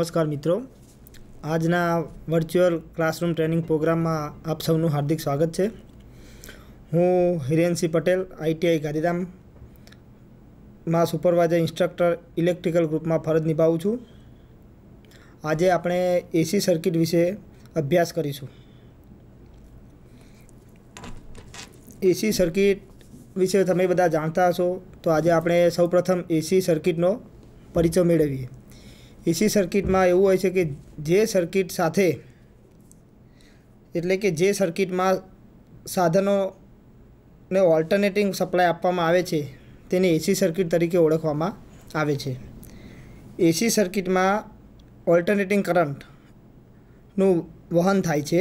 નમસ્કાર મિત્રો આજના વર્ચ્યુઅલ ક્લાસરૂમ ટ્રેનિંગ પ્રોગ્રામમાં આપ સૌનું હાર્દિક સ્વાગત છે હું હિરેનસિંહ પટેલ આઈટીઆઈ ગાંધીધામમાં સુપરવાઇઝર ઇન્સ્ટ્રક્ટર ઇલેક્ટ્રિકલ ગ્રુપમાં ફરજ નિભાવું છું આજે આપણે એસી સર્કિટ વિશે અભ્યાસ કરીશું એસી સર્કિટ વિશે તમે બધા જાણતા હશો તો આજે આપણે સૌપ્રથમ એસી સર્કિટનો પરિચય મેળવીએ એસી સર્કિટમાં એવું હોય છે કે જે સર્કિટ સાથે એટલે કે જે સર્કિટમાં સાધનોને ઓલ્ટરનેટિંગ સપ્લાય આપવામાં આવે છે તેને એસી સર્કિટ તરીકે ઓળખવામાં આવે છે એસી સર્કિટમાં ઓલ્ટરનેટિંગ કરંટનું વહન થાય છે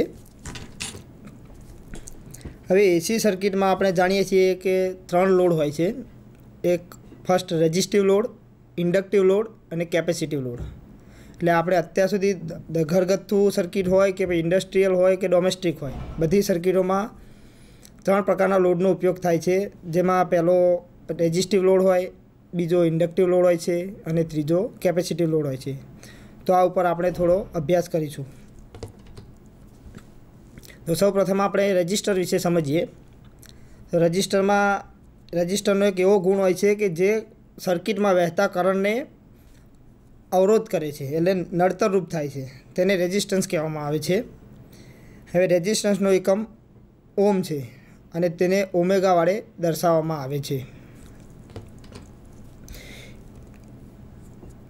હવે એસી સર્કિટમાં આપણે જાણીએ છીએ કે ત્રણ લોડ હોય છે એક first resistive load inductive load અને કેપેસિટીવ લોડ એટલે આપણે અત્યાર સુધી ઘરગથ્થુ સર્કિટ હોય કે ભાઈ ઇન્ડસ્ટ્રીયલ હોય કે ડોમેસ્ટિક હોય બધી સર્કિટોમાં ત્રણ પ્રકારના લોડનો ઉપયોગ થાય છે જેમાં પહેલો રેજિસ્ટિવ લોડ હોય બીજો ઇન્ડક્ટિવ લોડ હોય છે અને ત્રીજો કેપેસિટિવ લોડ હોય છે તો આ ઉપર આપણે થોડો અભ્યાસ કરીશું તો સૌ પ્રથમ આપણે રજિસ્ટર વિશે સમજીએ તો રજિસ્ટરમાં રજિસ્ટરનો એક એવો ગુણ હોય છે કે જે સર્કિટમાં વહેતા કરંટને અવરોધ કરે છે એટલે નડતરરૂપ થાય છે તેને રેઝિસ્ટન્સ કહેવામાં આવે છે હવે રેઝિસ્ટન્સનો એકમ ઓમ છે અને તેને ઓમેગા વડે દર્શાવવામાં આવે છે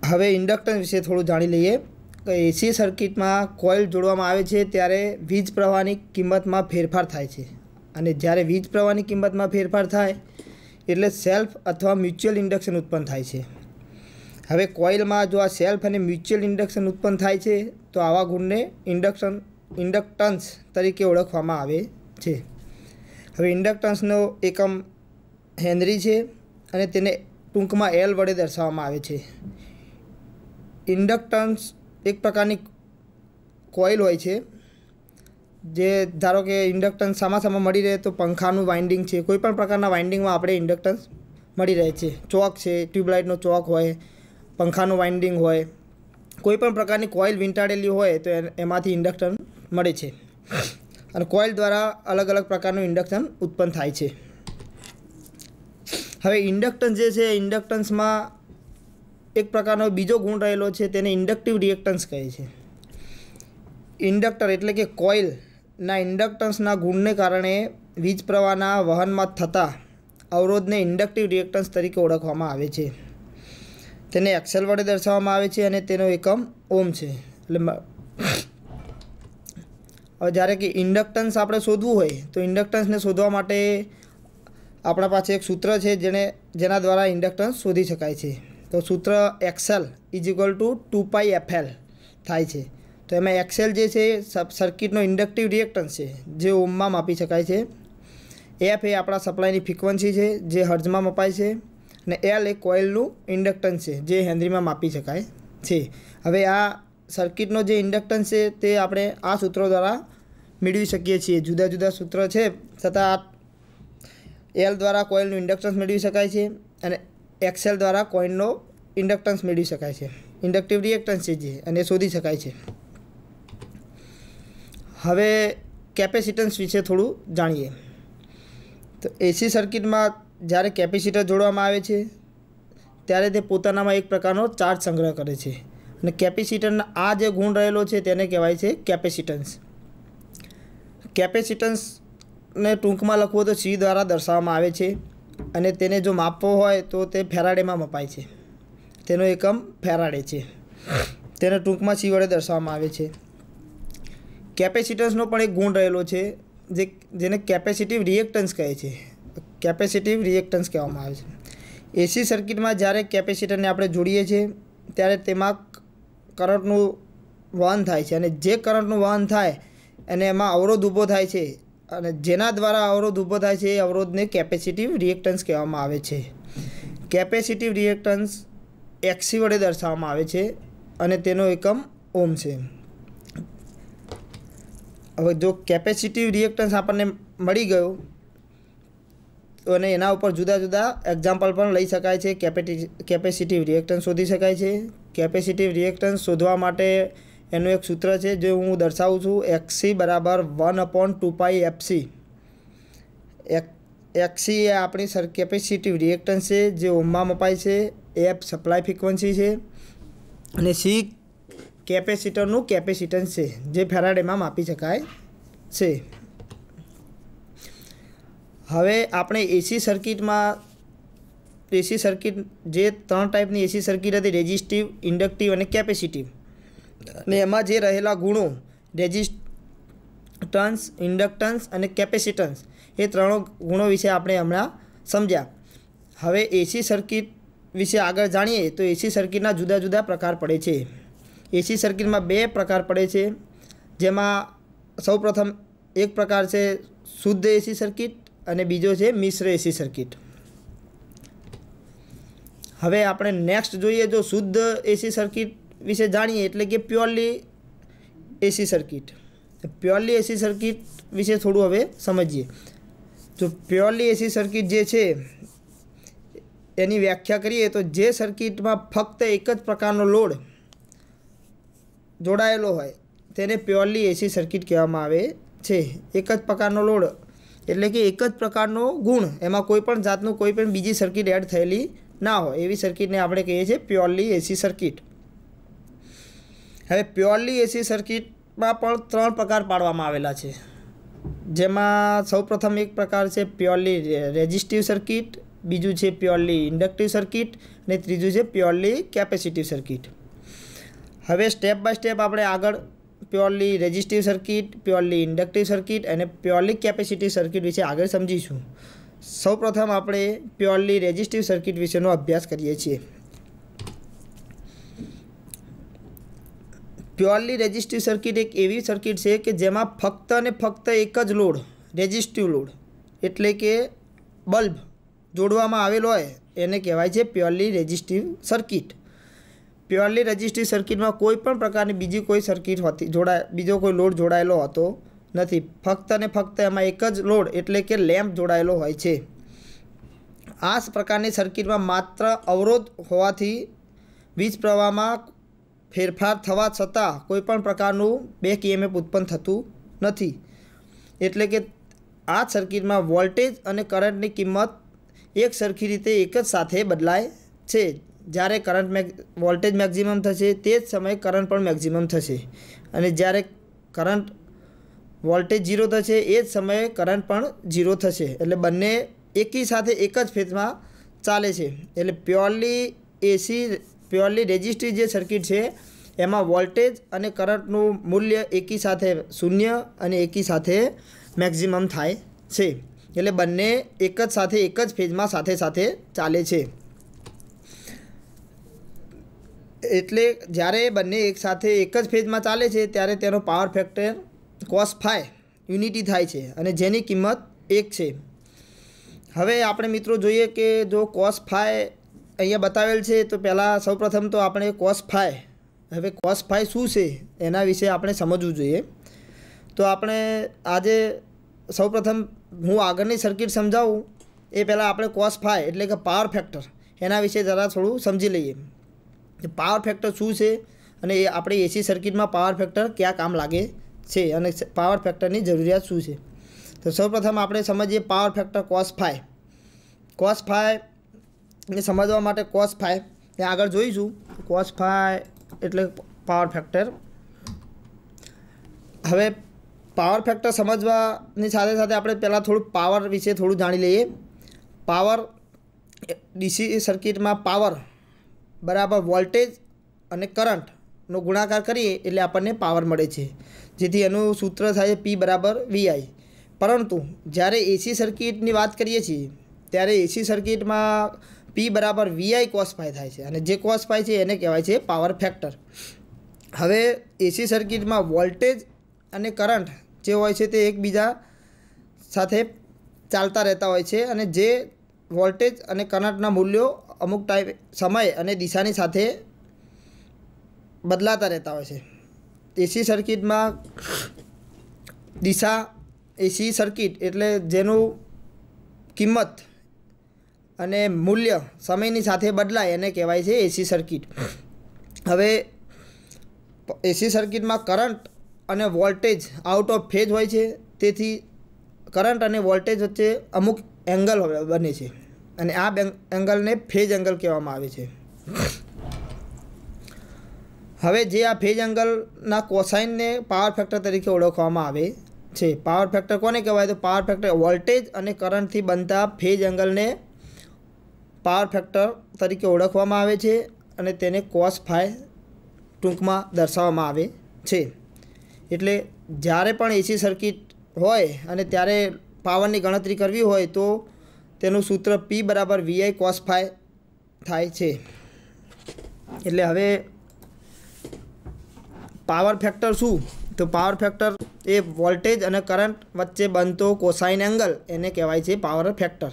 હવે ઇન્ડક્ટન્સ વિશે થોડું જાણી લઈએ કે એસી સર્કિટમાં કોઇલ જોડવામાં આવે છે ત્યારે વીજ પ્રવાહની કિંમતમાં ફેરફાર થાય છે અને જ્યારે વીજ પ્રવાહની કિંમતમાં ફેરફાર થાય એટલે સેલ્ફ અથવા મ્યુચ્યુઅલ ઇન્ડક્શન ઉત્પન્ન થાય છે હવે કોઇલમાં જો આ સેલ્ફ અને મ્યુચ્યુઅલ ઇન્ડક્શન ઉત્પન્ન થાય છે તો આવા ગુણને ઇન્ડક્શન ઇન્ડક્ટન્સ તરીકે ઓળખવામાં આવે છે હવે ઇન્ડક્ટન્સનો એકમ હેનરી છે અને તેને ટૂંકમાં એલ વડે દર્શાવવામાં આવે છે ઇન્ડક્ટન્સ એક પ્રકારની કોઇલ હોય છે જે ધારો કે ઇન્ડક્ટન્સ સામાસામાં મળી રહે તો પંખાનું વાઇન્ડિંગ છે કોઈપણ પ્રકારના વાઇન્ડિંગમાં આપણે ઇન્ડક્ટન્સ મળી રહે છે ચોક છે ટ્યુબલાઇટનો ચોક હોય પંખાનું વાઇન્ડિંગ હોય કોઈપણ પ્રકારની કોઇલ વીંટાળેલી હોય તો એમાંથી ઇન્ડક્શન મળે છે અને કોઇલ દ્વારા અલગ અલગ પ્રકારનું ઇન્ડક્શન ઉત્પન્ન થાય છે હવે ઇન્ડક્ટન્સ જે છે ઇન્ડક્ટન્સમાં એક પ્રકારનો બીજો ગુણ રહેલો છે તેને ઇન્ડક્ટિવ રિએક્ટન્સ કહે છે ઇન્ડક્ટર એટલે કે કોઇલના ઇન્ડક્ટન્સના ગુણને કારણે વીજ પ્રવાહના વહનમાં થતા અવરોધને ઇન્ડક્ટિવ રિએક્ટન્સ તરીકે ઓળખવામાં આવે છે તેને એક્સેલ વડે દર્શાવવામાં આવે છે અને તેનો એકમ ઓમ છે એટલે હવે જ્યારે કે ઇન્ડક્ટન્સ આપણે શોધવું હોય તો ઇન્ડક્ટન્સને શોધવા માટે આપણા પાસે એક સૂત્ર છે જેને જેના દ્વારા ઇન્ડક્ટન્સ શોધી શકાય છે તો સૂત્ર XL is equal to two pi FL થાય છે તો એમાં એક્સેલ જે છે સર્કિટનો ઇન્ડક્ટિવ રિએક્ટન્સ છે જે ઓમમાં માપી શકાય છે એફ એ આપણા સપ્લાયની ફ્રિકવન્સી છે જે હર્જમાં મપાય છે અને એલ એ કોઇલનું ઇન્ડક્ટન્સ છે જે હેનરીમાં માપી શકાય છે હવે આ સર્કિટનો જે ઇન્ડક્ટન્સ છે તે આપણે આ સૂત્રો દ્વારા મેળવી શકીએ છીએ જુદા જુદા સૂત્રો છે છતાં આ એલ દ્વારા કોઇલનું ઇન્ડક્ટન્સ મેળવી શકાય છે અને એક્સેલ દ્વારા કોઇલનો ઇન્ડક્ટન્સ મેળવી શકાય છે ઇન્ડક્ટિવ રિએક્ટન્સ છે જે અને શોધી શકાય છે હવે કેપેસિટન્સ વિશે થોડું જાણીએ તો એસી સર્કિટમાં જ્યારે કેપેસિટર જોડવામાં આવે છે ત્યારે તે પોતાનામાં એક પ્રકારનો ચાર્જ સંગ્રહ કરે છે અને કેપેસિટરના આ જે ગુણ રહેલો છે તેને કહેવાય છે કેપેસિટન્સ કેપેસિટન્સને ટૂંકમાં લખવો તો સી દ્વારા દર્શાવવામાં આવે છે અને તેને જો માપવો હોય તો તે ફેરાડેમાં મપાય છે તેનો એકમ ફેરાડે છે તેને ટૂંકમાં સી વડે દર્શાવવામાં આવે છે કેપેસિટન્સનો પણ એક ગુણ રહેલો છે જે જેને કેપેસિટીવ રિએક્ટન્સ કહે છે કેપેસિટિવ રિએક્ટન્સ કહેવામાં આવે છે એસી સર્કિટમાં જ્યારે કેપેસિટરને આપણે જોડીએ છીએ ત્યારે તેમાં કરંટનું વહન થાય છે અને જે કરંટનું વહન થાય અને એમાં અવરોધ ઊભો થાય છે અને જેના દ્વારા અવરોધ ઊભો થાય છે એ અવરોધને કેપેસિટિવ રિએક્ટન્સ કહેવામાં આવે છે કેપેસિટિવ રિએક્ટન્સ એક્સી વડે દર્શાવવામાં આવે છે અને તેનો એકમ ઓમ છે હવે જો કેપેસિટિવ રિએક્ટન્સ આપણને મળી ગયું અને એના ઉપર જુદા જુદા એક્ઝામ્પલ પણ લઈ શકાય છે કેપેટી કેપેસિટીવ રિએક્ટન્સ શોધી શકાય છે કેપેસિટીવ રિએક્ટન્સ શોધવા માટે એનું એક સૂત્ર છે જે હું દર્શાવું છું એક્સી બરાબર one upon two pi FC XC એ આપણી સર કેપેસિટીવ રિએક્ટન્સ છે જે ઓમમાં મપાય છે એફ સપ્લાય ફ્રિકવન્સી છે અને સી કેપેસિટરનું કેપેસિટન્સ છે જે ફેરાડેમાં માપી શકાય છે હવે આપણે એસી સર્કિટમાં એસી સર્કિટ જે ત્રણ ટાઈપની એસી સર્કિટ હતી રેજિસ્ટિવ ઇન્ડક્ટિવ અને કેપેસિટીવ ને એમાં જે રહેલા ગુણો રેઝિસ્ટન્સ ઇન્ડક્ટન્સ અને કેપેસિટન્સ એ ત્રણો ગુણો વિશે આપણે હમણાં સમજ્યા હવે એસી સર્કિટ વિશે આગળ જાણીએ તો એસી સર્કિટના જુદા જુદા પ્રકાર પડે છે એસી સર્કિટમાં બે પ્રકાર પડે છે જેમાં સૌપ્રથમ એક પ્રકાર છે શુદ્ધ એસી સર્કિટ અને બીજો છે મિશ્ર એસી સર્કિટ હવે આપણે નેક્સ્ટ જોઈએ જો શુદ્ધ એસી સર્કિટ વિશે જાણીએ એટલે કે purely AC circuit purely AC circuit વિશે થોડું હવે સમજીએ તો પ્યોરલી એસી સર્કિટ જે છે એની વ્યાખ્યા કરીએ તો જે સર્કિટમાં ફક્ત એક જ પ્રકારનો લોડ જોડાયેલો હોય તેને પ્યોરલી એસી સર્કિટ કહેવામાં આવે છે એક જ પ્રકારનો લોડ એટલે કે એક જ પ્રકારનો ગુણ એમાં કોઈપણ જાતનું કોઈ પણ બીજી સર્કિટ એડ થયેલી ના હોય એવી સર્કિટને આપણે કહીએ છીએ પ્યોરલી એસી સર્કિટ હવે પ્યોરલી એસી સર્કિટમાં પણ ત્રણ પ્રકાર પાડવામાં આવેલા છે જેમાં સૌપ્રથમ એક પ્રકાર છે પ્યોરલી રેજિસ્ટિવ સર્કિટ બીજું છે પ્યોરલી ઇન્ડક્ટિવ સર્કિટ અને ત્રીજું છે પ્યોરલી કેપેસિટિવ સર્કિટ હવે સ્ટેપ બાય સ્ટેપ આપણે આગળ purely resistive circuit purely inductive circuit અને પ્યોરલી કેપેસિટી સર્કિટ વિશે આગળ સમજીશું સૌપ્રથમ આપણે પ્યોરલી રેઝિસ્ટિવ સર્કિટ વિશેનો અભ્યાસ કરીએ છીએ પ્યોરલી રેઝિસ્ટિવ સર્કિટ એક એવી સર્કિટ છે કે જેમાં ફક્ત અને ફક્ત એક જ લોડ રેઝિસ્ટિવ લોડ એટલે કે બલ્બ જોડવામાં આવેલો હોય એને કહેવાય છે purely resistive circuit purely registry સર્કિટમાં કોઈ પણ પ્રકારની બીજી કોઈ સર્કિટ હોતી જોડાય બીજો કોઈ લોડ જોડાયેલો હોતો નથી ફક્ત અને ફક્ત એમાં એક જ લોડ એટલે કે લેમ્પ જોડાયેલો હોય છે આ પ્રકારની સર્કિટમાં માત્ર અવરોધ હોવાથી વીજ પ્રવાહમાં ફેરફાર થવા છતાં કોઈ પણ પ્રકારનું બેક ઇએમએફ ઉત્પન્ન થતું નથી એટલે કે આ સર્કિટમાં વોલ્ટેજ અને કરંટની કિંમત એક સરખી રીતે એક જ સાથે બદલાય છે જ્યારે કરંટ મેગ વોલ્ટેજ મેક્ઝિમમ થશે તે જ સમયે કરંટ પણ મેક્ઝિમમ થશે અને જ્યારે કરંટ વોલ્ટેજ ઝીરો થશે એ જ સમયે કરંટ પણ ઝીરો થશે એટલે બંને એકી સાથે એક જ ફેઝમાં ચાલે છે એટલે પ્યોરલી એસી પ્યોરલી રેજિસ્ટ્રી જે સર્કિટ છે એમાં વોલ્ટેજ અને કરંટનું મૂલ્ય એકી સાથે શૂન્ય અને એકી સાથે મેક્ઝિમમ થાય છે એટલે બંને એક જ સાથે એક જ ફેઝમાં સાથે સાથે ચાલે છે એટલે જ્યારે બંને એકસાથે એક જ ફેઝમાં ચાલે છે ત્યારે તેનો power factor cos phi unity થાય છે અને જેની કિંમત એક છે હવે આપણે મિત્રો જોઈએ કે જો કોસ ફાય અહીંયા બતાવેલ છે તો પહેલાં સૌપ્રથમ તો આપણે કોસ ફાય હવે કોસ ફાય શું છે એના વિશે આપણે સમજવું જોઈએ તો આપણે આજે સૌ પ્રથમ હું આગળની સર્કિટ સમજાવું એ પહેલાં આપણે કોસ ફાય એટલે કે પાવર ફેક્ટર એના વિશે જરા થોડું સમજી લઈએ પાવર ફેક્ટર શું છે અને એ આપણે એસી સર્કિટમાં પાવર ફેક્ટર ક્યાં કામ લાગે છે અને પાવર ફેક્ટરની જરૂરિયાત શું છે તો સૌપ્રથમ આપણે સમજીએ power factor cos phi cos ફાયને સમજવા માટે કોસ ફાય એ આગળ જોઈશું કોસ ફાય એટલે પાવર ફેક્ટર હવે પાવર ફેક્ટર સમજવાની સાથે સાથે આપણે પહેલાં થોડું પાવર વિશે થોડું જાણી લઈએ પાવર ડીસી સર્કિટમાં પાવર બરાબર વોલ્ટેજ અને કરંટનો ગુણાકાર કરીએ એટલે આપણને પાવર મળે છે જેથી એનું સૂત્ર થાય પી બરાબર વીઆઈ પરંતુ જ્યારે એસી સર્કિટની વાત કરીએ છીએ ત્યારે એસી સર્કિટમાં પી બરાબર વીઆઈ કોસ્પાય થાય છે અને જે કોસ્પાય છે એને કહેવાય છે પાવર ફેક્ટર હવે એસી સર્કિટમાં વોલ્ટેજ અને કરંટ જે હોય છે તે એકબીજા સાથે ચાલતા રહેતા હોય છે અને જે વોલ્ટેજ અને કરંટના મૂલ્યો અમુક ટાઈપ સમય અને દિશાની સાથે બદલાતા રહેતા હોય છે એસી સર્કિટમાં દિશા એસી સર્કિટ એટલે જેનું કિંમત અને મૂલ્ય સમયની સાથે બદલાય એને કહેવાય છે એસી સર્કિટ હવે એસી સર્કિટમાં કરંટ અને વોલ્ટેજ આઉટ ઓફ ફેઝ હોય છે તેથી કરંટ અને વોલ્ટેજ વચ્ચે અમુક એંગલ બને છે અને આ એંગલને ફેજ એંગલ કહેવામાં આવે છે હવે જે આ ફેજ એંગલના કોસાઇનને પાવર ફેક્ટર તરીકે ઓળખવામાં આવે છે પાવર ફેક્ટર કોને કહેવાય તો પાવર ફેક્ટર વોલ્ટેજ અને કરંટથી બનતા ફેજ એંગલને પાવર ફેક્ટર તરીકે ઓળખવામાં આવે છે અને તેને કોસ ફાય ટૂંકમાં દર્શાવવામાં આવે છે એટલે જ્યારે પણ એસી સર્કિટ હોય અને ત્યારે પાવરની ગણતરી કરવી હોય તો તેનું સૂત્ર પી બરાબર વીઆઈ કોસ ફાઈ થાય છે એટલે હવે પાવર ફેક્ટર શું તો પાવર ફેક્ટર એ વોલ્ટેજ અને કરંટ વચ્ચે બનતો કોસાઇન એંગલ એને કહેવાય છે પાવર ફેક્ટર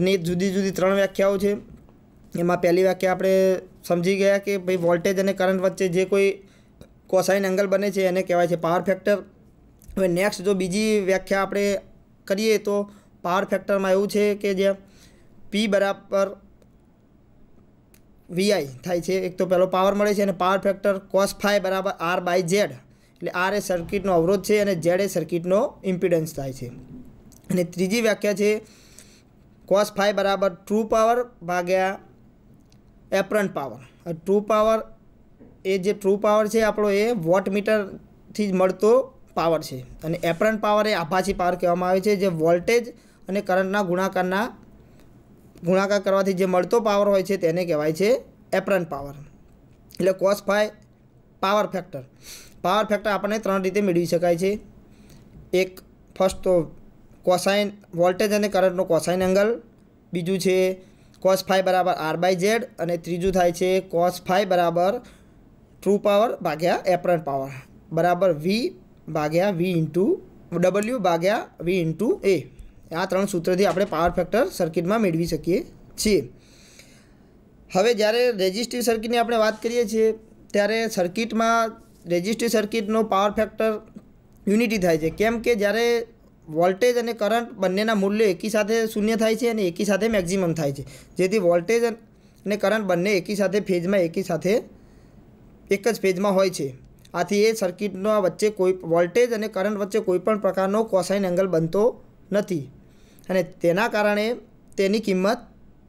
એની જુદી જુદી ત્રણ વ્યાખ્યાઓ છે એમાં પહેલી વ્યાખ્યા આપણે સમજી ગયા કે ભાઈ વોલ્ટેજ અને કરંટ વચ્ચે જે કોઈ કોસાઇન એંગલ બને છે એને કહેવાય છે પાવર ફેક્ટર હવે નેક્સ્ટ જો બીજી વ્યાખ્યા આપણે કરીએ તો પાવર ફેક્ટરમાં એવું છે કે જે પી બરાબર વીઆઈ થાય છે એક તો પહેલો પાવર મળે છે અને પાવર ફેક્ટર કોસ ફાઈ બરાબર આર બાય ઝેડ એટલે આર એ સર્કિટનો અવરોધ છે અને ઝેડ એ સર્કિટનો ઇમ્પિડન્સ થાય છે અને ત્રીજી વ્યાખ્યા છે કોસ ફાઈ બરાબર ટ્રુ પાવર ભાગ્યા એપરન્ટ પાવર ટ્રુ પાવર એ જે ટ્રુ પાવર છે આપણો એ વોટ મીટરથી જ મળતો પાવર છે અને એપરન્ટ પાવર એ આભાસી પાવર કહેવામાં આવે છે જે વોલ્ટેજ અને કરંટના ગુણાકારના ગુણાકાર કરવાથી જે મળતો પાવર હોય છે તેને કહેવાય છે એપ્રન પાવર એટલે cos phi power factor power factor આપણને ત્રણ રીતે મેળવી શકાય છે એક ફર્સ્ટ તો કોસાઇન વોલ્ટેજ અને કરંટનો કોસાઇન એંગલ બીજું છે કોસ ફાય બરાબર આર બાય ઝેડ અને ત્રીજું થાય છે કોસ ફાય બરાબર ટ્રુ પાવર ભાગ્યા એપ્રન પાવર બરાબર વી ભાગ્યા વી ઇન્ટુ ડબલ્યુ ભાગ્યા વી ઇન્ટુ એ આ ત્રણ સૂત્રથી આપણે પાવર ફેક્ટર સર્કિટમાં મેળવી શકીએ છીએ હવે જ્યારે રેજિસ્ટિવ સર્કિટની આપણે વાત કરીએ છીએ ત્યારે સર્કિટમાં રેજિસ્ટિવ સર્કિટનો પાવર ફેક્ટર યુનિટી થાય છે કેમ કે જ્યારે વોલ્ટેજ અને કરંટ બંનેના મૂલ્યો એકી સાથે શૂન્ય થાય છે અને એકી સાથે મેક્ઝિમમ થાય છે જેથી વોલ્ટેજ અને કરંટ બંને એકી સાથે ફેઝમાં એકી સાથે એક જ ફેઝમાં હોય છે આથી એ સર્કિટનો વચ્ચે કોઈ વોલ્ટેજ અને કરંટ વચ્ચે કોઈપણ પ્રકારનો કોસાઇન એંગલ બનતો નથી અને તેના કારણે તેની કિંમત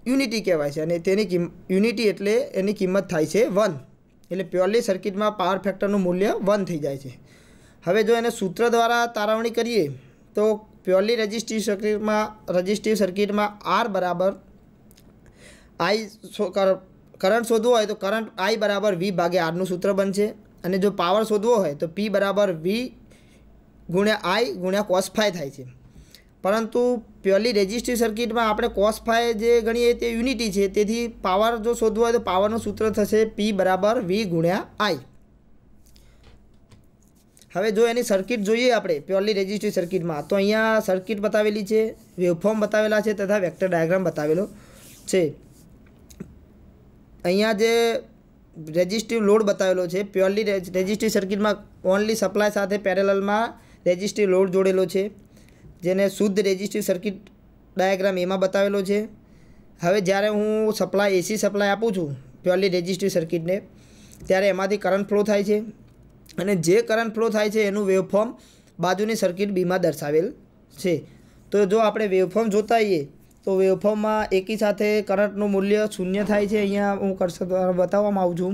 યુનિટી કહેવાય છે અને તેની કિંમ યુનિટી એટલે એની કિંમત થાય છે વન એટલે પ્યોરલી સર્કિટમાં પાવર ફેક્ટરનું મૂલ્ય વન થઈ જાય છે હવે જો એને સૂત્ર દ્વારા તારવણી કરીએ તો પ્યોરલી રજિસ્ટ્રી સર્કિટમાં રજિસ્ટ્રી સર્કિટમાં આર બરાબર આઈ કરંટ શોધવો હોય તો કરંટ આઈ બરાબર વી ભાગે આરનું સૂત્ર બનશે અને જો પાવર શોધવો હોય તો પી બરાબર વી ગુણ્યા આઈ ગુણ્યા કોસ થાય છે પરંતુ પ્યોરલી રેજિસ્ટિવ સર્કિટમાં આપણે કોસ ફાય જે ગણીએ તે યુનિટી છે તેથી પાવર જો શોધવો હોય તો પાવરનું સૂત્ર થશે પી બરાબર વી ગુણ્યા આઈ હવે જો એની સર્કિટ જોઈએ આપણે પ્યોરલી રેજિસ્ટિવ સર્કિટમાં તો અહીંયા સર્કિટ બતાવેલી છે વેવફોર્મ બતાવેલા છે તથા વેક્ટર ડાયાગ્રામ બતાવેલો છે અહીંયા જે રેજિસ્ટિવ લોડ બતાવેલો છે પ્યોરલી રેજિસ્ટિવ સર્કિટમાં ઓનલી સપ્લાય સાથે પેરેલલમાં રેજિસ્ટિવ લોડ જોડેલો છે જેને શુદ્ધ રેઝિસ્ટિવ સર્કિટ ડાયાગ્રામ એમાં બતાવેલો છે હવે જ્યારે હું સપ્લાય એસી સપ્લાય આપું છું પ્યોરલી રેઝિસ્ટિવ સર્કિટને ત્યારે એમાંથી કરંટ ફ્લો થાય છે અને જે કરંટ ફ્લો થાય છે એનું વેવફોર્મ બાજુની સર્કિટ બીમાં દર્શાવેલ છે તો જો આપણે વેવફોર્મ જોતા હોઈએ તો વેવફોર્મમાં એકી સાથે કરંટનું મૂલ્ય શૂન્ય થાય છે અહીંયા હું કરશો બતાવવામાં આવું છું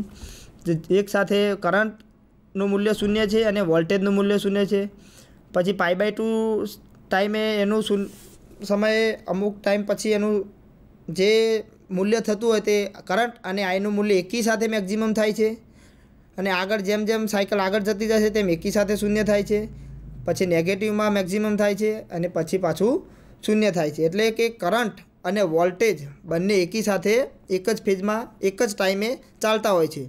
એક સાથે કરંટનું મૂલ્ય શૂન્ય છે અને વોલ્ટેજનું મૂલ્ય શૂન્ય છે પછી પાઈ બાય ટુ ટાઈમે એનું શુલ સમયે અમુક ટાઈમ પછી એનું જે મૂલ્ય થતું હોય તે કરંટ અને આઈનું મૂલ્ય એકી સાથે મેક્ઝિમમ થાય છે અને આગળ જેમ જેમ સાયકલ આગળ જતી જશે તેમ એકી સાથે શૂન્ય થાય છે પછી નેગેટિવમાં મેક્ઝિમમ થાય છે અને પછી પાછું શૂન્ય થાય છે એટલે કે કરંટ અને વોલ્ટેજ બંને એકી સાથે એક જ ફેઝમાં એક જ ટાઈમે ચાલતા હોય છે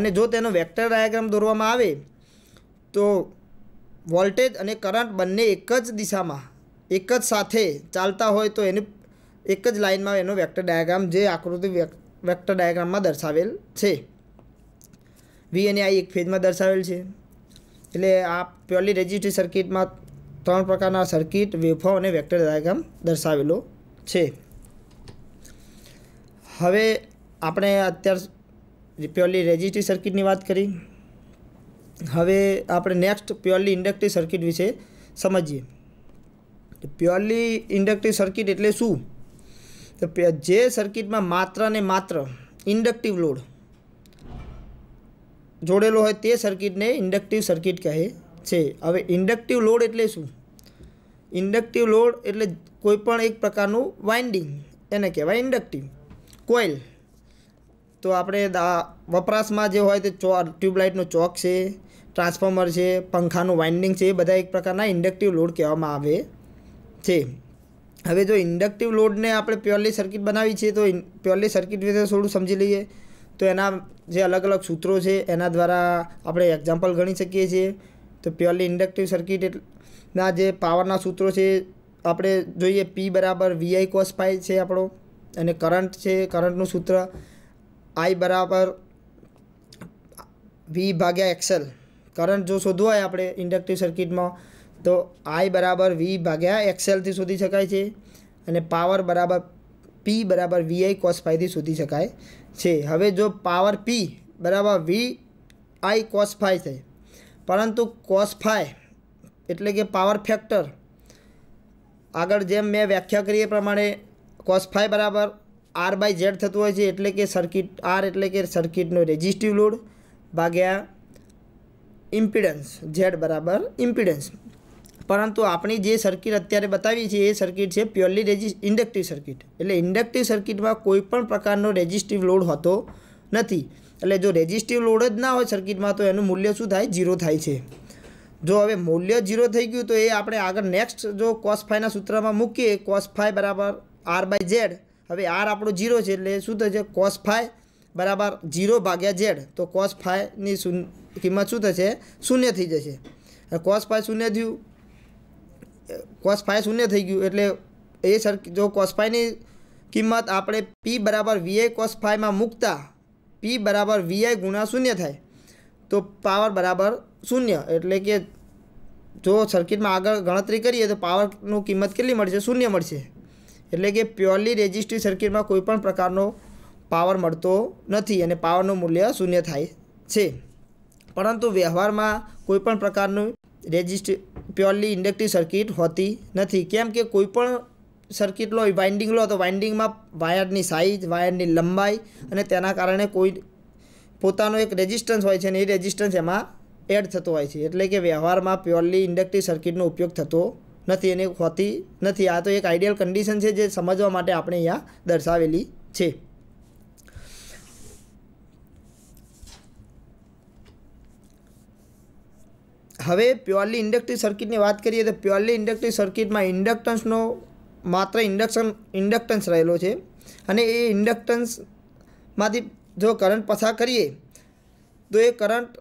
અને જો તેનો વેક્ટર ડાયાગ્રામ દોરવામાં આવે તો વોલ્ટેજ અને કરંટ બંને એક જ દિશામાં એક જ સાથે ચાલતા હોય તો એને એક જ લાઇનમાં એનો વેક્ટર ડાયાગ્રામ જે આકૃતિ વેક્ટર ડાયાગ્રામમાં દર્શાવેલ છે વી અને આઈ એક ફેજમાં દર્શાવેલ છે એટલે આ પ્યોરલી રેજિસ્ટ્રી સર્કિટમાં ત્રણ પ્રકારના સર્કિટ વેફો અને વેક્ટર ડાયાગ્રામ દર્શાવેલો છે હવે આપણે અત્યાર પ્યોરલી રેજિસ્ટ્રી સર્કિટની વાત કરી હવે આપણે નેક્સ્ટ પ્યોરલી ઇન્ડક્ટિવ સર્કિટ વિશે સમજીએ પ્યોરલી ઇન્ડક્ટિવ સર્કિટ એટલે શું તો જે સર્કિટમાં માત્ર ને માત્ર ઇન્ડક્ટિવ લોડ જોડેલો હોય તે સર્કિટને ઇન્ડક્ટિવ સર્કિટ કહે છે હવે ઇન્ડક્ટિવ લોડ એટલે શું ઇન્ડક્ટિવ લોડ એટલે કોઈપણ એક પ્રકારનું વાઇન્ડિંગ એને કહેવાય ઇન્ડક્ટિવ કોઇલ તો આપણે વપરાશમાં જે હોય તે ચો ટ્યુબલાઇટનો ચોક છે ટ્રાન્સફોર્મર છે પંખાનું વાઇન્ડિંગ છે એ બધા એક પ્રકારના ઇન્ડક્ટિવ લોડ કહેવામાં આવે છે હવે જો ઇન્ડક્ટિવ લોડને આપણે પ્યોરલી સર્કિટ બનાવી છે તો પ્યોરલી સર્કિટ વિશે થોડું સમજી લઈએ તો એના જે અલગ અલગ સૂત્રો છે એના દ્વારા આપણે એક્ઝામ્પલ ગણી શકીએ છીએ તો પ્યોરલી ઇન્ડક્ટિવ સર્કિટ ના જે પાવરના સૂત્રો છે આપણે જોઈએ પી બરાબર વીઆઈ કોસ પાઈ છે આપણો અને કરંટ છે કરંટનું સૂત્ર આઈ બરાબર વી ભાગ્યા એક્સેલ કરંટ જો શોધવો હોય આપણે ઇન્ડક્ટિવ સર્કિટમાં તો આઈ બરાબર વી ભાગ્યા એક્સેલથી શોધી શકાય છે અને પાવર બરાબર પી બરાબર વીઆઈ કોસ ફાઈથી શોધી શકાય છે હવે જો પાવર પી બરાબર વી આઈ કોસ છે પરંતુ કોસફાય એટલે કે પાવર ફેક્ટર આગળ જેમ મેં વ્યાખ્યા કરી એ પ્રમાણે કોસફાય બરાબર આર બાય ઝેડ થતું હોય છે એટલે કે સર્કિટ આર એટલે કે સર્કિટનો રેઝિસ્ટિવ લોડ ભાગ્યા ઇમ્પિડન્સ ઝેડ બરાબર ઇમ્પિડન્સ પરંતુ આપણી જે સર્કિટ અત્યારે બતાવી છે એ સર્કિટ છે પ્યોરલી રેજિ ઇન્ડક્ટિવ સર્કિટ એટલે ઇન્ડક્ટિવ સર્કિટમાં કોઈ પણ પ્રકારનો રેજિસ્ટિવ લોડ હોતો નથી એટલે જો રેજિસ્ટિવ લોડ જ ના હોય સર્કિટમાં તો એનું મૂલ્ય શું થાય ઝીરો થાય છે જો હવે મૂલ્ય ઝીરો થઈ ગયું તો એ આપણે આગળ નેક્સ્ટ જો કોસ ફાઈના સૂત્રમાં મૂકીએ કોસ ફાઈ બરાબર આર બાય ઝેડ હવે આર આપણો ઝીરો છે એટલે શું થશે કોસ ફાઈ બરાબર ઝીરો ભાગ્યા ઝેડ તો કોસ ફાઈની કિંમત શું થશે શૂન્ય થઈ જશે કોસ પાય શૂન્ય થયું કોસ પાય શૂન્ય થઈ ગયું એટલે એ સર જો કોસ ફાયની કિંમત આપણે પી બરાબર વીઆઈ કોસ ફાયમાં મૂકતા પી બરાબર વીઆઈ ગુણા શૂન્ય થાય તો પાવર બરાબર શૂન્ય એટલે કે જો સર્કિટમાં આગળ ગણતરી કરીએ તો પાવરનું કિંમત કેટલી મળશે શૂન્ય મળશે એટલે કે પ્યોરલી રેજિસ્ટ્રી સર્કિટમાં કોઈપણ પ્રકારનો પાવર મળતો નથી અને પાવરનું મૂલ્ય શૂન્ય થાય છે પરંતુ વ્યવહારમાં કોઈપણ પ્રકારનું રેજિસ્ટ પ્યોરલી ઇન્ડક્ટિવ સર્કિટ હોતી નથી કેમ કે કોઈપણ સર્કિટ લો વાઇન્ડિંગ લો તો વાઇન્ડિંગમાં વાયરની સાઇઝ વાયરની લંબાઈ અને તેના કારણે કોઈ પોતાનો એક રેઝિસ્ટન્સ હોય છે ને એ રેઝિસ્ટન્સ એમાં એડ થતો હોય છે એટલે કે વ્યવહારમાં પ્યોરલી ઇન્ડક્ટિવ સર્કિટનો ઉપયોગ થતો નથી એને હોતી નથી આ તો એક આઈડિયલ કન્ડિશન છે જે સમજવા માટે આપણે અહીંયા દર્શાવેલી છે હવે પ્યોરલી ઇન્ડક્ટિવ સર્કિટની વાત કરીએ તો પ્યોરલી ઇન્ડક્ટિવ સર્કિટમાં ઇન્ડક્ટન્સનો માત્ર ઇન્ડક્શન ઇન્ડક્ટન્સ રહેલો છે અને એ ઇન્ડક્ટન્સમાંથી જો કરંટ પસાર કરીએ તો એ કરંટ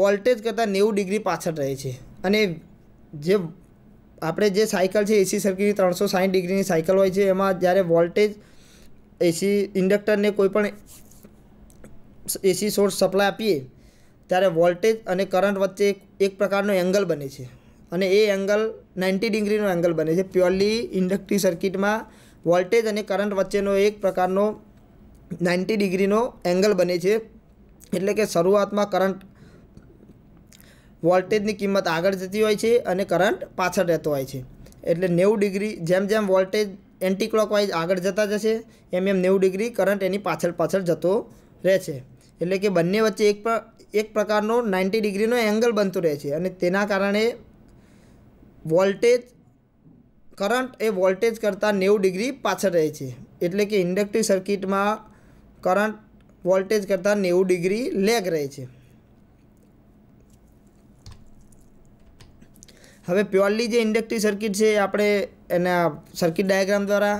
વોલ્ટેજ કરતાં નેવું ડિગ્રી પાછળ રહે છે અને જે આપણે જે સાયકલ છે એસી સર્કિટની ત્રણસો સાઠ ડિગ્રીની સાયકલ હોય છે એમાં જ્યારે વોલ્ટેજ એસી ઇન્ડક્ટરને કોઈપણ એસી સોર્સ સપ્લાય આપીએ ત્યારે વોલ્ટેજ અને કરંટ વચ્ચે એક પ્રકારનો એંગલ બને છે અને એ એંગલ નાઇન્ટી ડિગ્રીનો એંગલ બને છે પ્યોરલી ઇન્ડક્ટિવ સર્કિટમાં વોલ્ટેજ અને કરંટ વચ્ચેનો એક પ્રકારનો નાઇન્ટી ડિગ્રીનો એંગલ બને છે એટલે કે શરૂઆતમાં કરંટ વોલ્ટેજની કિંમત આગળ જતી હોય છે અને કરંટ પાછળ રહેતો હોય છે એટલે નેવું ડિગ્રી જેમ જેમ વોલ્ટેજ એન્ટી ક્લોકવાઇઝ આગળ જતા જશે એમ એમ નેવું ડિગ્રી કરંટ એની પાછળ પાછળ જતો રહે છે એટલે કે બંને વચ્ચે એક પણ એક પ્રકારનો નાઇન્ટી ડિગ્રીનો એંગલ બનતો રહે છે અને તેના કારણે વોલ્ટેજ કરંટ એ વોલ્ટેજ કરતાં નેવું ડિગ્રી પાછળ રહે છે એટલે કે ઇન્ડક્ટિવ સર્કિટમાં કરંટ વોલ્ટેજ કરતાં નેવું ડિગ્રી લેગ રહે છે હવે પ્યોરલી જે ઇન્ડક્ટિવ સર્કિટ છે આપણે એના સર્કિટ ડાયાગ્રામ દ્વારા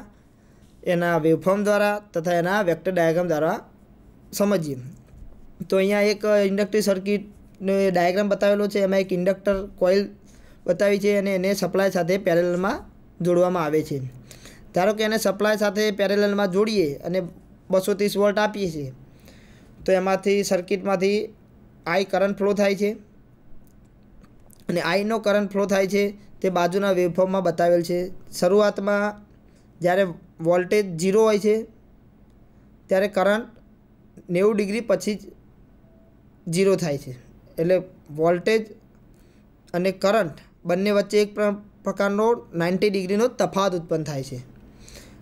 એના વેવફોર્મ દ્વારા તથા એના વેક્ટર ડાયાગ્રામ દ્વારા સમજીએ તો અહીંયા એક ઇન્ડક્ટિવ સર્કિટનો ડાયાગ્રામ બતાવેલો છે એમાં એક ઇન્ડક્ટર કોઇલ બતાવી છે અને એને સપ્લાય સાથે પેરેલલમાં જોડવામાં આવે છે ધારો કે એને સપ્લાય સાથે પેરેલલમાં જોડીએ અને બસો ત્રીસ વોલ્ટ આપીએ છીએ તો એમાંથી સર્કિટમાંથી આઈ કરંટ ફ્લો થાય છે અને આઈનો કરંટ ફ્લો થાય છે તે બાજુના વેવફોર્મમાં બતાવેલ છે શરૂઆતમાં જ્યારે વોલ્ટેજ ઝીરો હોય છે ત્યારે કરંટ નેવું ડિગ્રી પછી જ ઝીરો થાય છે એટલે વોલ્ટેજ અને કરંટ બંને વચ્ચે એક પ્રકારનો નાઇન્ટી ડિગ્રીનો તફાત ઉત્પન્ન થાય છે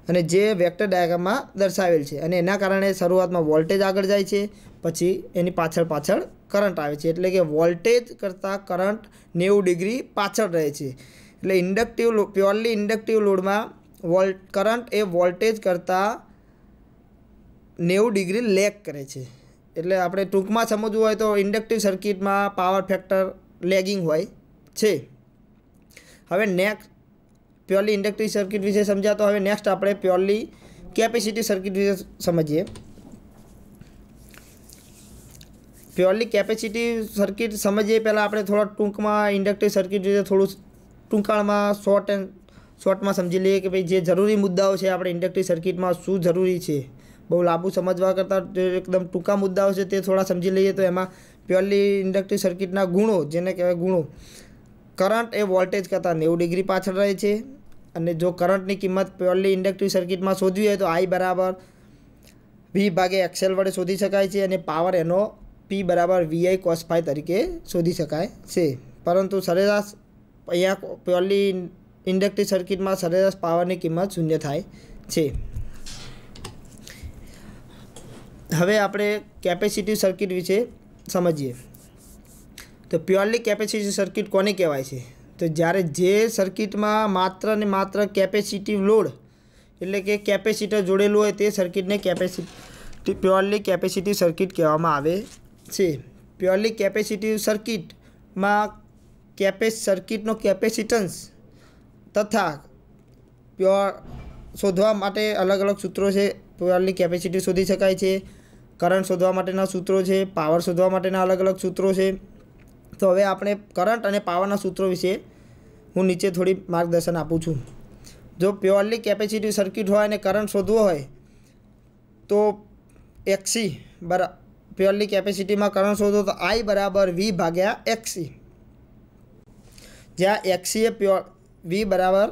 અને જે વેક્ટર ડાયાગ્રામમાં દર્શાવેલ છે અને એના કારણે શરૂઆતમાં વોલ્ટેજ આગળ જાય છે પછી એની પાછળ પાછળ કરંટ આવે છે એટલે કે વોલ્ટેજ કરતાં કરંટ નેવું ડિગ્રી પાછળ રહે છે એટલે ઇન્ડક્ટિવ લો પ્યોરલી ઇન્ડક્ટિવ લોડમાં વોલ્ટ કરંટ એ વોલ્ટેજ કરતાં નેવું ડિગ્રી લેક કરે છે એટલે આપણે ટૂંકમાં સમજવું હોય તો ઇન્ડક્ટિવ સર્કિટમાં પાવર ફેક્ટર લેગિંગ હોય છે હવે નેક્સ્ટ પ્યોરલી ઇન્ડક્ટિવ સર્કિટ વિશે સમજાતો હવે નેક્સ્ટ આપણે પ્યોરલી કેપેસિટી સર્કિટ વિશે સમજીએ પ્યોરલી કેપેસિટી સર્કિટ સમજીએ પહેલાં આપણે થોડા ટૂંકમાં ઇન્ડક્ટિવ સર્કિટ વિશે થોડું ટૂંકાળમાં શોર્ટ એન્ડ શોર્ટમાં સમજી લઈએ કે ભાઈ જે જરૂરી મુદ્દાઓ છે આપણે ઇન્ડક્ટિવ સર્કિટમાં શું જરૂરી છે બહુ લાંબુ સમજવા કરતાં એકદમ ટૂંકા મુદ્દાઓ છે તે થોડા સમજી લઈએ તો એમાં પ્યોરલી ઇન્ડક્ટિવ સર્કિટના ગુણો જેને કહેવાય ગુણો કરંટ એ વોલ્ટેજ કરતાં નેવું ડિગ્રી પાછળ રહે છે અને જો કરંટની કિંમત પ્યોરલી ઇન્ડક્ટિવ સર્કિટમાં શોધવી હોય તો આઈ બરાબર વી ભાગે એક્સેલ વડે શોધી શકાય છે અને પાવર એનો પી બરાબર વીઆઈ કોસ ફાઈ તરીકે શોધી શકાય છે પરંતુ સરેરાશ અહીંયા પ્યોરલી ઇન્ડક્ટિવ સર્કિટમાં સરેરાશ પાવરની કિંમત શૂન્ય થાય છે હવે આપણે કેપેસિટીવ સર્કિટ વિશે સમજીએ તો પ્યોરલી કેપેસિટી સર્કિટ કોને કહેવાય છે તો જ્યારે જે સર્કિટમાં માત્ર ને માત્ર કેપેસિટિવ લોડ એટલે કે કેપેસિટર જોડેલું હોય તે સર્કિટને કેપેસિટી પ્યોરલી કેપેસિટી સર્કિટ કહેવામાં આવે છે પ્યોરલી કેપેસિટીવ સર્કિટમાં કેપે સર્કિટનો કેપેસિટન્સ તથા પ્યોર શોધવા માટે અલગ અલગ સૂત્રો છે પ્યોરલી કેપેસિટી શોધી શકાય છે કરંટ શોધવા માટેના સૂત્રો છે પાવર શોધવા માટેના અલગ અલગ સૂત્રો છે તો હવે આપણે કરંટ અને પાવરના સૂત્રો વિશે હું નીચે થોડી માર્ગદર્શન આપું છું જો પ્યોરલી કેપેસિટી સર્કિટ હોય અને કરંટ શોધવો હોય તો એક્સી બરા પ્યોરલી કેપેસિટીમાં કરંટ શોધો તો આઈ બરાબર વી ભાગ્યા એક્સી જ્યાં એક્સી એ પ્યોર વી બરાબર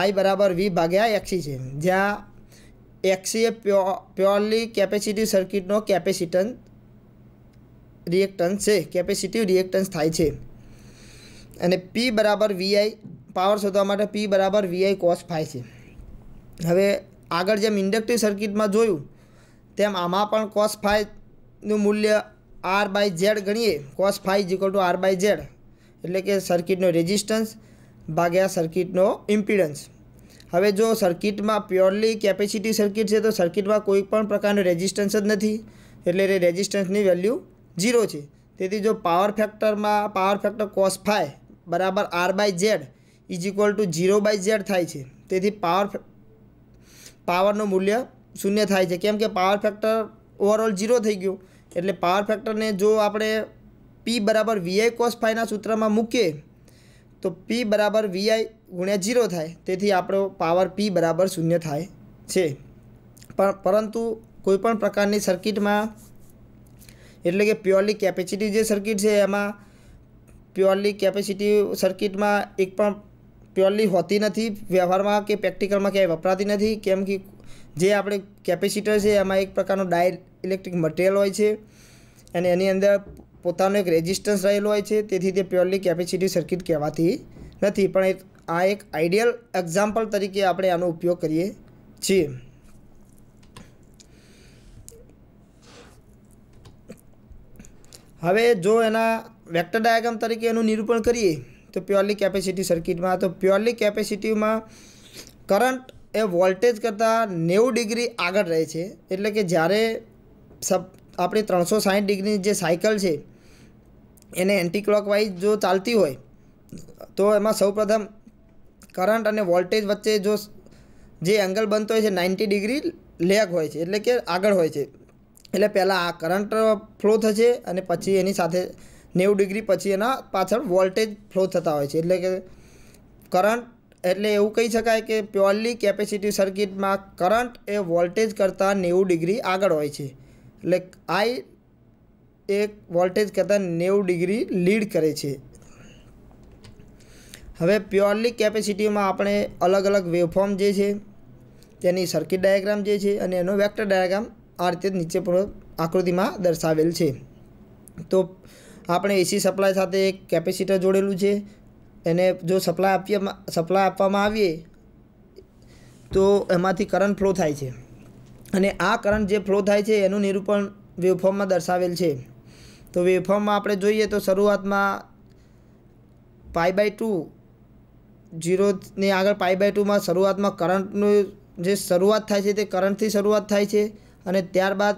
આઈ બરાબર વી ભાગ્યા એક્સી છે જ્યાં એક્સી એ પ્યોરલી કેપેસિટી સર્કિટનો કેપેસિટન રિએક્ટન્સ છે કેપેસિટીવ રિએક્ટન્સ થાય છે અને પી બરાબર વીઆઈ પાવર શોધવા માટે પી બરાબર વીઆઈ કોસ ફાય છે હવે આગળ જેમ ઇન્ડક્ટિવ સર્કિટમાં જોયું તેમ આમાં પણ કોસ ફાઈનું મૂલ્ય આર બાય ઝેડ ગણીએ cos phi is equal to R by Z એટલે કે સર્કિટનો રેઝિસ્ટન્સ ભાગ્યા સર્કિટનો ઇમ્પિડન્સ હવે જો સર્કિટમાં પ્યોરલી કેપેસિટી સર્કિટ છે તો સર્કિટમાં કોઈ પણ પ્રકારનું રેઝિસ્ટન્સ જ નથી એટલે એ રેઝિસ્ટન્સની વેલ્યુ ઝીરો છે તેથી જો પાવર ફેક્ટરમાં પાવર ફેક્ટર કોસ ફાય બરાબર R by Z is equal to zero by Z થાય છે તેથી પાવર પાવરનું મૂલ્ય શૂન્ય થાય છે કેમ કે પાવર ફેક્ટર ઓવરઓલ ઝીરો થઈ ગયું એટલે પાવર ફેક્ટરને જો આપણે પી બરાબર વીઆઈ કોસ ફાઈના સૂત્રમાં મૂકીએ તો પી બરાબર વીઆઈ ગુણ્યા જીરો થાય તેથી આપણો પાવર પી બરાબર શૂન્ય થાય છે પણ પરંતુ કોઈપણ પ્રકારની સર્કિટમાં એટલે કે પ્યોરલી કેપેસિટી જે સર્કિટ છે એમાં પ્યોરલી કેપેસિટી સર્કિટમાં એક પણ પ્યોરલી હોતી નથી વ્યવહારમાં કે પ્રેક્ટિકલમાં ક્યાંય વપરાતી નથી કેમ કે જે આપણે કેપેસિટર છે એમાં એક પ્રકારનો ડાયર ઇલેક્ટ્રિક મટીરિયલ હોય છે અને એની અંદર પોતાનો એક રેઝિસ્ટન્સ રહેલો હોય છે તેથી તે પ્યોરલી કેપેસિટી સર્કિટ કહેવાતી નથી પણ આ એક આઈડિયલ એક્ઝામ્પલ તરીકે આપણે આનો ઉપયોગ કરીએ છીએ હવે જો એના વેક્ટર ડાયાગ્રામ તરીકે એનું નિરૂપણ કરીએ તો પ્યોરલી કેપેસિટી સર્કિટમાં તો પ્યોરલી કેપેસિટીમાં કરંટ એ વોલ્ટેજ કરતાં નેવું ડિગ્રી આગળ રહે છે એટલે કે જ્યારે સબ આપણી ત્રણસો સાહીઠ ડિગ્રી જે સાયકલ છે એને એન્ટી ક્લોકવાઇઝ જો ચાલતી હોય તો એમાં સૌપ્રથમ કરંટ અને વોલ્ટેજ વચ્ચે જો જે એંગલ બનતો હોય છે નાઇન્ટી ડિગ્રી લેગ હોય છે એટલે કે આગળ હોય છે એટલે પહેલાં આ કરંટ ફ્લો થશે અને પછી એની સાથે નેવું ડિગ્રી પછી એના પાછળ વોલ્ટેજ ફ્લો થતા હોય છે એટલે કે કરંટ એટલે એવું કહી શકાય કે પ્યોરલી કેપેસિટી સર્કિટમાં કરંટ એ વોલ્ટેજ કરતાં નેવું ડિગ્રી આગળ હોય છે એટલે આઈ એક વોલ્ટેજ કરતાં નેવું ડિગ્રી લીડ કરે છે હવે પ્યોરલી કેપેસિટીમાં આપણે અલગ અલગ વેવફોર્મ જે છે તેની સર્કિટ ડાયાગ્રામ જે છે અને એનો વેક્ટર ડાયાગ્રામ આ રીતે નીચે આકૃતિમાં દર્શાવેલ છે તો આપણે એસી સપ્લાય સાથે એક કેપેસિટર જોડેલું છે એને જો સપ્લાય આપીએ સપ્લાય આપવામાં આવીએ તો એમાંથી કરંટ ફ્લો થાય છે અને આ કરંટ જે ફ્લો થાય છે એનું નિરૂપણ વેવફોર્મમાં દર્શાવેલ છે તો વેવફોર્મમાં આપણે જોઈએ તો શરૂઆતમાં પાઈ બાય ટુ જીરોની આગળ પાઈ બાય ટુમાં શરૂઆતમાં કરંટનું જે શરૂઆત થાય છે તે કરંટથી શરૂઆત થાય છે અને ત્યારબાદ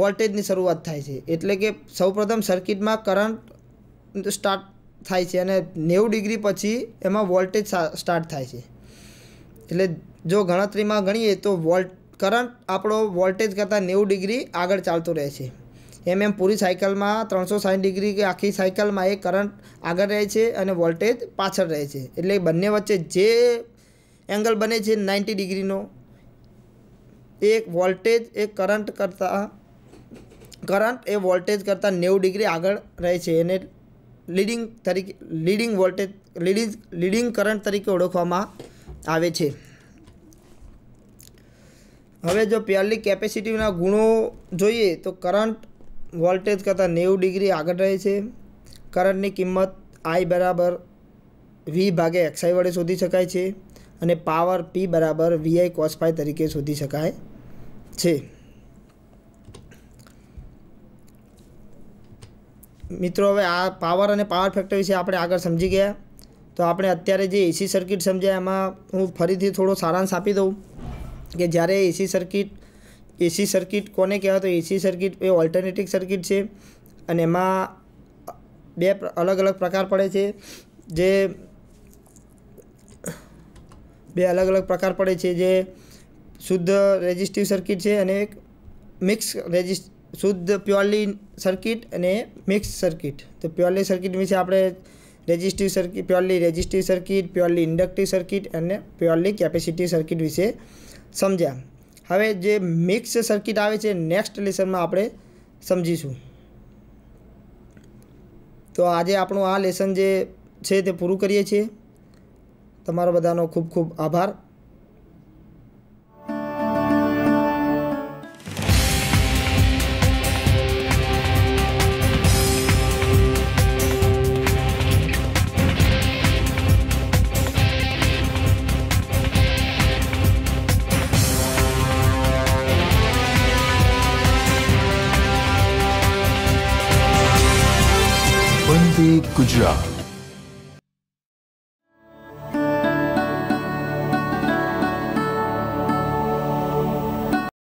વોલ્ટેજની શરૂઆત થાય છે એટલે કે સૌપ્રથમ સર્કિટમાં કરંટ સ્ટાર્ટ થાય છે અને નેવું ડિગ્રી પછી એમાં વોલ્ટેજ સ્ટાર્ટ થાય છે એટલે જો ગણતરીમાં ગણીએ તો વોલ્ટ કરંટ આપણો વોલ્ટેજ કરતાં નેવું ડિગ્રી આગળ ચાલતો રહે છે એમ એમ પૂરી સાયકલમાં ત્રણસો સાઠ ડિગ્રી કે આખી સાયકલમાં એ કરંટ આગળ રહે છે અને વોલ્ટેજ પાછળ રહે છે એટલે બંને વચ્ચે જે એંગલ બને છે નાઇન્ટી ડિગ્રીનો એક વોલ્ટેજ એ કરંટ કરતાં કરંટ એ વોલ્ટેજ કરતાં નેવું ડિગ્રી આગળ રહે છે એને લીડિંગ તરીકે leading voltage leading leading current તરીકે ઓળખવામાં આવે છે હવે જો પહેલી કેપેસિટીના ગુણો જોઈએ તો કરંટ વોલ્ટેજ કરતાં નેવું ડિગ્રી આગળ રહે છે કરંટની કિંમત આઈ બરાબર વી ભાગે એક્સઆઈ વડે શોધી શકાય છે અને પાવર પી બરાબર વીઆઈ કોસફાઈ તરીકે શોધી શકાય છે મિત્રો હવે આ પાવર અને પાવર ફેક્ટર વિશે આપણે આગળ સમજી ગયા તો આપણે અત્યારે જે એસી સર્કિટ સમજાય એમાં હું ફરીથી થોડો સારાંશ આપી દઉં કે જ્યારે એસી સર્કિટ એસી સર્કિટ કોને કહેવાય તો એસી સર્કિટ એ ઓલ્ટરનેટિવ સર્કિટ છે અને એમાં બે અલગ અલગ પ્રકાર પડે છે જે બે અલગ અલગ પ્રકાર પડે છે જે શુદ્ધ રેજિસ્ટિવ સર્કિટ છે અને એક મિક્સ રેજિસ્ટ શુદ્ધ પ્યોરલી સર્કિટ અને મિક્સ સર્કિટ તો પ્યોરલી સર્કિટ વિશે આપણે resistive circuit purely resistive circuit purely inductive circuit અને પ્યોરલી કેપેસિટી સર્કિટ વિશે સમજ્યા હવે જે મિક્સ સર્કિટ આવે છે નેક્સ્ટ લેસનમાં આપણે સમજીશું તો આજે આપણું આ લેસન જે છે તે પૂરું કરીએ છીએ તમારો બધાનો ખૂબ ખૂબ આભાર Good job.